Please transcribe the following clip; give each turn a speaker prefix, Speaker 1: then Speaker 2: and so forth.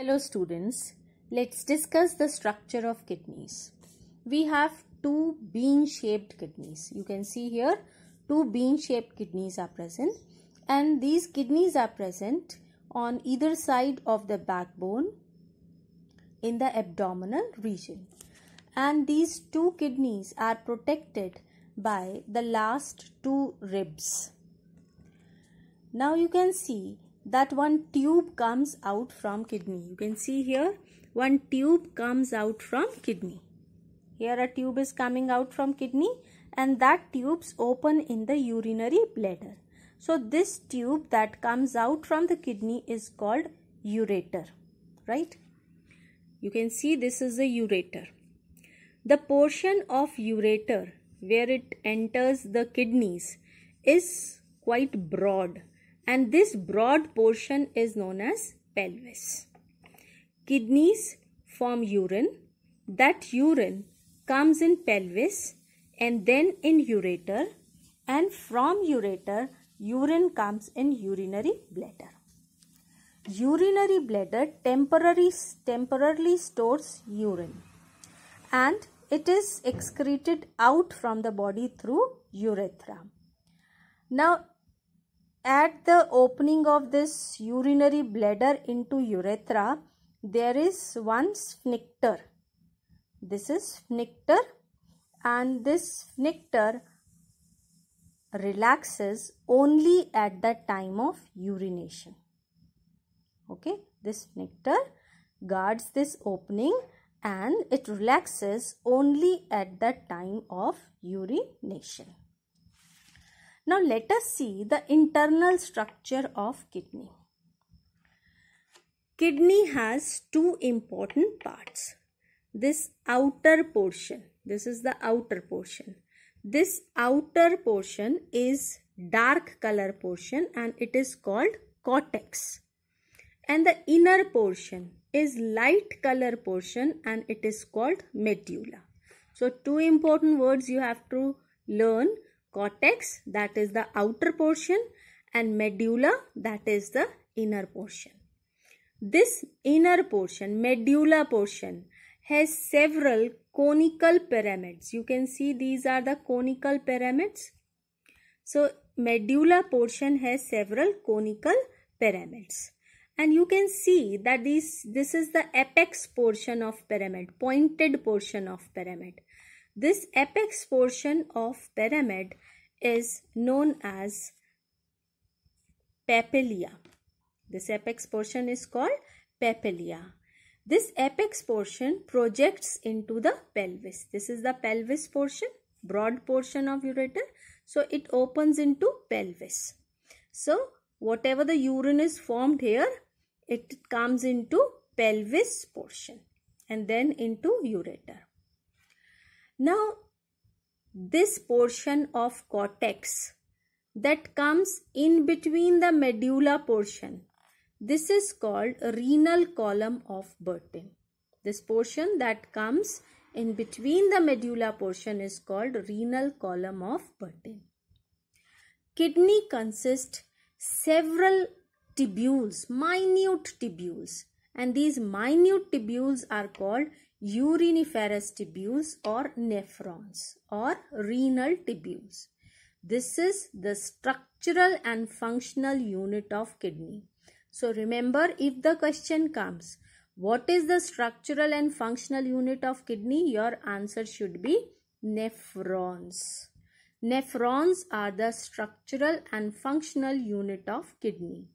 Speaker 1: Hello students, let's discuss the structure of kidneys. We have two bean shaped kidneys. You can see here two bean shaped kidneys are present and these kidneys are present on either side of the backbone in the abdominal region. And these two kidneys are protected by the last two ribs. Now you can see that one tube comes out from kidney. You can see here one tube comes out from kidney. Here a tube is coming out from kidney and that tubes open in the urinary bladder. So this tube that comes out from the kidney is called ureter, right? You can see this is a ureter. The portion of ureter where it enters the kidneys is quite broad and this broad portion is known as pelvis. Kidneys form urine. That urine comes in pelvis and then in ureter and from ureter urine comes in urinary bladder. Urinary bladder temporarily, temporarily stores urine and it is excreted out from the body through urethra. Now at the opening of this urinary bladder into urethra, there is one sphincter. This is sphincter and this sphincter relaxes only at the time of urination. Okay, this sphincter guards this opening and it relaxes only at the time of urination. Now let us see the internal structure of kidney. Kidney has two important parts. This outer portion, this is the outer portion. This outer portion is dark color portion and it is called cortex. And the inner portion is light color portion and it is called medulla. So two important words you have to learn cortex that is the outer portion and medulla that is the inner portion. This inner portion, medulla portion has several conical pyramids. You can see these are the conical pyramids. So medulla portion has several conical pyramids. And you can see that these, this is the apex portion of pyramid, pointed portion of pyramid. This apex portion of pyramid is known as papilla. This apex portion is called papilla. This apex portion projects into the pelvis. This is the pelvis portion, broad portion of ureter. So it opens into pelvis. So whatever the urine is formed here, it comes into pelvis portion and then into ureter. Now, this portion of cortex that comes in between the medulla portion, this is called renal column of Burton. This portion that comes in between the medulla portion is called renal column of Burton. Kidney consists several tubules, minute tubules and these minute tubules are called uriniferous tubules or nephrons or renal tubules. This is the structural and functional unit of kidney. So remember if the question comes, what is the structural and functional unit of kidney? Your answer should be nephrons. Nephrons are the structural and functional unit of kidney.